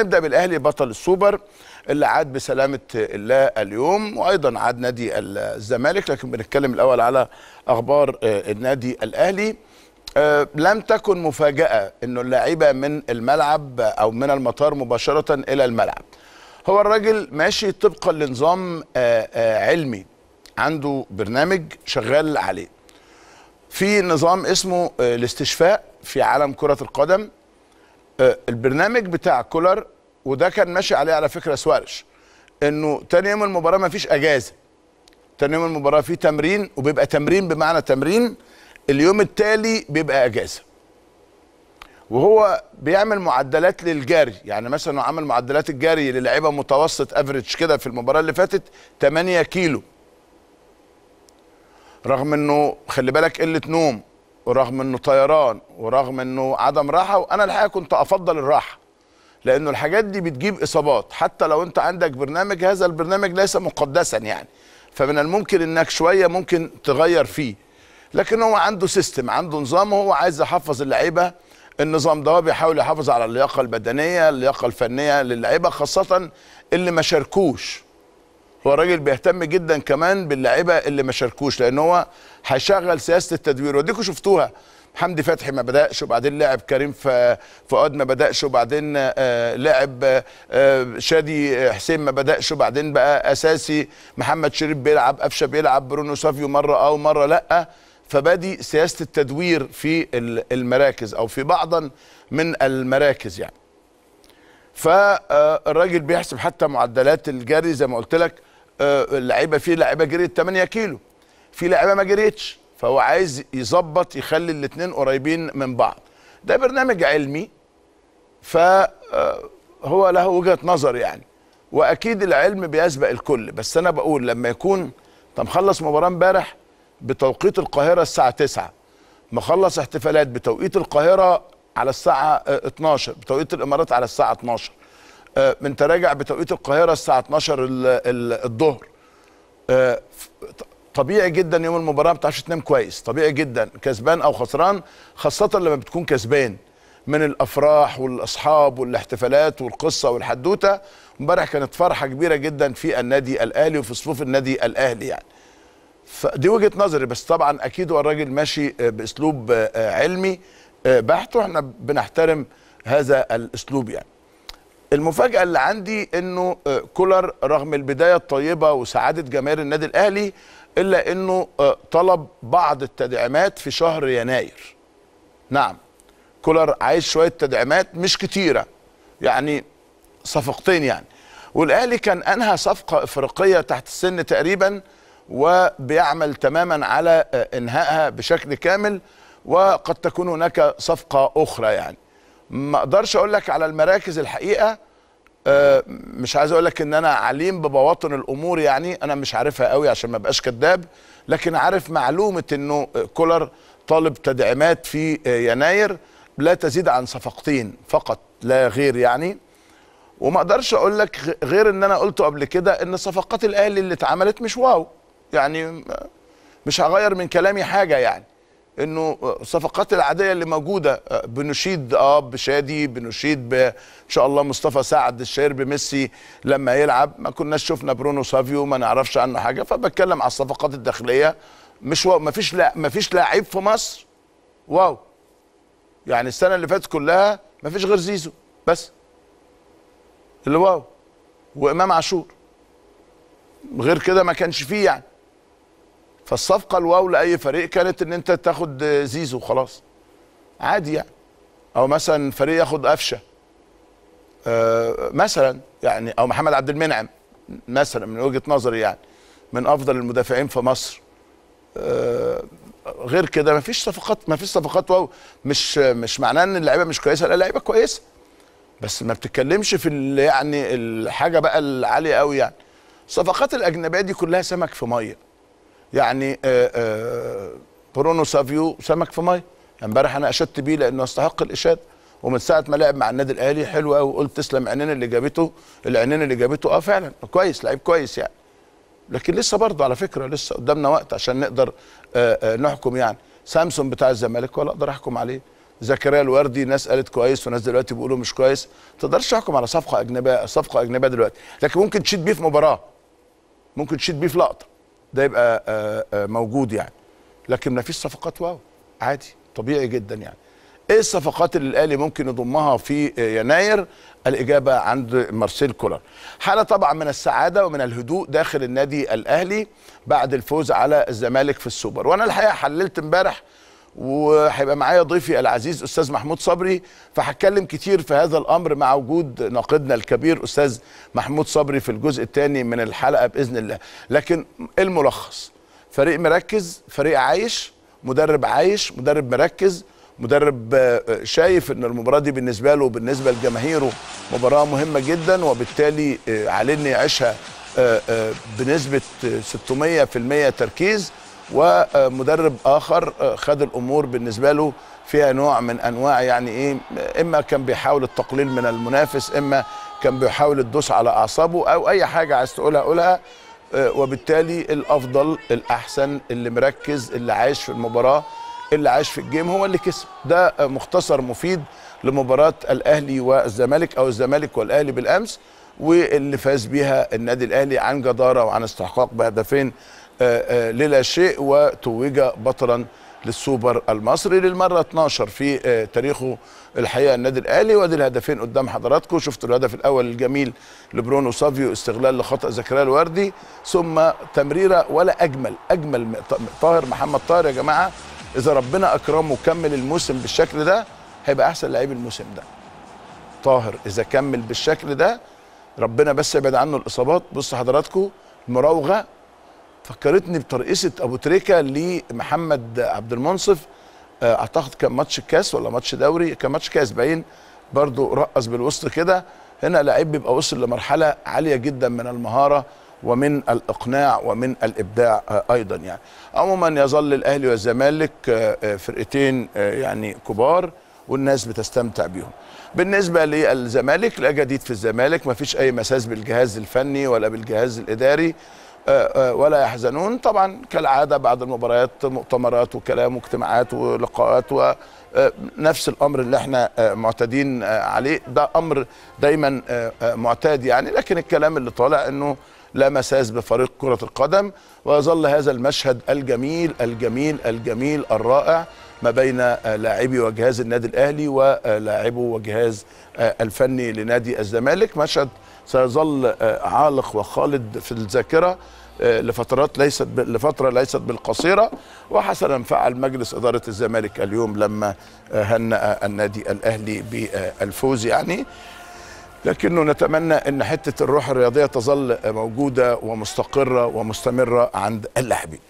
نبدا بالاهلي بطل السوبر اللي عاد بسلامه الله اليوم وايضا عاد نادي الزمالك لكن بنتكلم الاول على اخبار آه، النادي الاهلي آه، لم تكن مفاجاه انه اللعيبه من الملعب او من المطار مباشره الى الملعب هو الراجل ماشي طبقا لنظام آه، علمي عنده برنامج شغال عليه في نظام اسمه الاستشفاء في عالم كره القدم آه، البرنامج بتاع كولر وده كان ماشي عليه على فكره سوارش انه تاني يوم المباراه ما فيش اجازه تاني يوم المباراه في تمرين وبيبقى تمرين بمعنى تمرين اليوم التالي بيبقى اجازه وهو بيعمل معدلات للجري يعني مثلا هو عمل معدلات الجري للعيبة متوسط افريج كده في المباراه اللي فاتت 8 كيلو رغم انه خلي بالك قله نوم ورغم انه طيران ورغم انه عدم راحه وانا الحقيقه كنت افضل الراحه لانه الحاجات دي بتجيب اصابات حتى لو انت عندك برنامج هذا البرنامج ليس مقدسا يعني فمن الممكن انك شويه ممكن تغير فيه لكن هو عنده سيستم عنده نظام هو عايز يحفظ اللعيبه النظام ده بيحاول يحافظ على اللياقه البدنيه اللياقه الفنيه للعيبه خاصه اللي ما شاركوش هو راجل بيهتم جدا كمان باللعيبه اللي ما شاركوش لان هو هيشغل سياسه التدوير وديكم شفتوها حمدي فتحي ما بدأش وبعدين لعب كريم فؤاد ما بدأش وبعدين آه، لعب آه، آه، شادي حسين ما بدأش وبعدين بقى أساسي محمد شريف بيلعب قفشة بيلعب برونو سافيو مرة أو مرة لأ فبادي سياسة التدوير في المراكز أو في بعضا من المراكز يعني فالراجل بيحسب حتى معدلات الجري زي ما قلت لك آه، اللعيبه في لعيبه جريت 8 كيلو في لعيبه ما جريتش فهو عايز يظبط يخلي الاثنين قريبين من بعض ده برنامج علمي فهو آه، له وجهه نظر يعني واكيد العلم بيسبق الكل بس انا بقول لما يكون طب خلص مباراه امبارح بتوقيت القاهره الساعه 9 مخلص احتفالات بتوقيت القاهره على الساعه 12 آه، بتوقيت الامارات على الساعه 12 آه، من تراجع بتوقيت القاهره الساعه 12 الظهر آه، طبيعي جدا يوم المباراه ما بتعرفش تنام كويس طبيعي جدا كسبان او خسران خاصه لما بتكون كسبان من الافراح والاصحاب والاحتفالات والقصه والحدوته امبارح كانت فرحه كبيره جدا في النادي الاهلي وفي صفوف النادي الاهلي يعني فدي وجهه نظري بس طبعا اكيد هو الراجل ماشي آه، باسلوب علمي بحت واحنا بنحترم هذا الاسلوب يعني المفاجاه اللي عندي انه آه، كولر رغم البدايه الطيبه وسعاده جماهير النادي الاهلي الا انه آه، طلب بعض التدعيمات في شهر يناير نعم كولر عايز شويه تدعيمات مش كتيره يعني صفقتين يعني والاهلي كان انهى صفقه افريقيه تحت السن تقريبا وبيعمل تماما على آه، انهائها بشكل كامل وقد تكون هناك صفقه اخرى يعني ما اقدرش اقول لك على المراكز الحقيقه آه، مش عايز اقول لك ان انا عليم ببواطن الامور يعني انا مش عارفها قوي عشان ما ابقاش كذاب لكن عارف معلومه انه كولر طالب تدعيمات في آه، يناير لا تزيد عن صفقتين فقط لا غير يعني وما اقدرش اقول لك غير ان انا قلته قبل كده ان صفقات الاهلي اللي اتعملت مش واو يعني مش هغير من كلامي حاجه يعني انه الصفقات العاديه اللي موجوده بنشيد اه بشادي بنشيد ب... ان شاء الله مصطفى سعد الشهير بميسي لما يلعب ما كناش شفنا برونو سافيو ما نعرفش عنه حاجه فبتكلم على الصفقات الداخليه مش ما فيش لا ما فيش لاعب في مصر واو يعني السنه اللي فاتت كلها ما فيش غير زيزو بس اللي واو وامام عاشور غير كده ما كانش فيه يعني فالصفقه الواو لاي فريق كانت ان انت تاخد زيزو وخلاص عادي يعني او مثلا فريق ياخد قفشه أه مثلا يعني او محمد عبد المنعم مثلا من وجهه نظري يعني من افضل المدافعين في مصر أه غير كده مفيش صفقات مفيش صفقات واو مش مش معناه ان اللعيبه مش كويسه لا لعيبه كويسه بس ما بتتكلمش في يعني الحاجه بقى العاليه قوي يعني الصفقات الاجنبيه دي كلها سمك في ميه يعني آه، آه، برونو سافيو سمك في ميه امبارح انا اشدت بيه لانه يستحق الاشاده ومن ساعه ما لعب مع النادي الاهلي حلو قوي قلت تسلم عينين اللي جابته العينين اللي جابته اه فعلا كويس لعيب كويس يعني لكن لسه برضه على فكره لسه قدامنا وقت عشان نقدر آه، نحكم يعني سامسون بتاع الزمالك ولا اقدر احكم عليه زكريا الوردي ناس قالت كويس وناس دلوقتي بيقولوا مش كويس تقدرش تحكم على صفقه اجنبيه صفقه اجنبيه دلوقتي لكن ممكن تشيد بيه في مباراه ممكن تشيد بيه في لقطه ده يبقى آه، آه، موجود يعني لكن ما فيش صفقات واو عادي طبيعي جدا يعني ايه الصفقات اللي الاهلي ممكن يضمها في آه، يناير الاجابه عند مارسيل كولر حاله طبعا من السعاده ومن الهدوء داخل النادي الاهلي بعد الفوز على الزمالك في السوبر وانا الحقيقه حللت امبارح وهيبقى معايا ضيفي العزيز استاذ محمود صبري فهتكلم كتير في هذا الامر مع وجود ناقدنا الكبير استاذ محمود صبري في الجزء الثاني من الحلقه باذن الله لكن الملخص فريق مركز فريق عايش مدرب عايش مدرب مركز مدرب آه، شايف ان المباراه دي بالنسبه له وبالنسبه لجماهيره مباراه مهمه جدا وبالتالي آه، عليه ان يعيشها آه، بنسبه 600% تركيز ومدرب اخر آه، خد الامور بالنسبه له فيها نوع من انواع يعني ايه اما كان بيحاول التقليل من المنافس اما كان بيحاول الدوس على اعصابه او اي حاجه عايز تقولها قولها آه، وبالتالي الافضل الاحسن اللي مركز اللي عايش في المباراه اللي عايش في الجيم هو اللي كسب ده مختصر مفيد لمباراه الاهلي والزمالك او الزمالك والاهلي بالامس واللي فاز بيها النادي الاهلي عن جداره وعن استحقاق بهدفين آه، آه، للا شيء وتوج بطلا للسوبر المصري للمرة 12 في آه، تاريخه الحقيقة النادي الأهلي وادي الهدفين قدام حضراتكم شفتوا الهدف الأول الجميل لبرونو سافيو استغلال لخطأ زكريا الوردي ثم تمريرة ولا أجمل أجمل طاهر محمد طاهر يا جماعة إذا ربنا أكرمه وكمل الموسم بالشكل ده هيبقى أحسن لعيب الموسم ده طاهر إذا كمل بالشكل ده ربنا بس يبعد عنه الإصابات بص حضراتكم المراوغة فكرتني بترقيصه ابو تريكه لمحمد عبد المنصف آه، اعتقد كان ماتش الكاس ولا ماتش دوري كان ماتش كاس باين برضه رقص بالوسط كده هنا لعيب بيبقى وصل لمرحله عاليه جدا من المهاره ومن الاقناع ومن الابداع آه، ايضا يعني عموما يظل الاهلي والزمالك آه، فرقتين يعني كبار والناس بتستمتع بيهم بالنسبه للزمالك لا جديد في الزمالك ما فيش اي مساس بالجهاز الفني ولا بالجهاز الاداري آه، آه، ولا يحزنون طبعا كالعاده بعد المباريات مؤتمرات وكلام واجتماعات ولقاءات ونفس آه، الامر اللي احنا معتادين عليه ده امر دايما معتاد يعني لكن الكلام اللي طالع انه لا مساس بفريق كره القدم ويظل هذا المشهد الجميل الجميل الجميل الرائع ما بين لاعبي وجهاز النادي الاهلي ولاعبه وجهاز الفني لنادي الزمالك مشهد سيظل آه، عالق وخالد في الذاكره آه، لفترات ليست لفتره ليست بالقصيره وحسنا فعل مجلس اداره الزمالك اليوم لما آه، هنأ النادي الاهلي بالفوز يعني لكنه نتمنى ان حته الروح الرياضيه تظل موجوده ومستقره ومستمره عند اللاعبين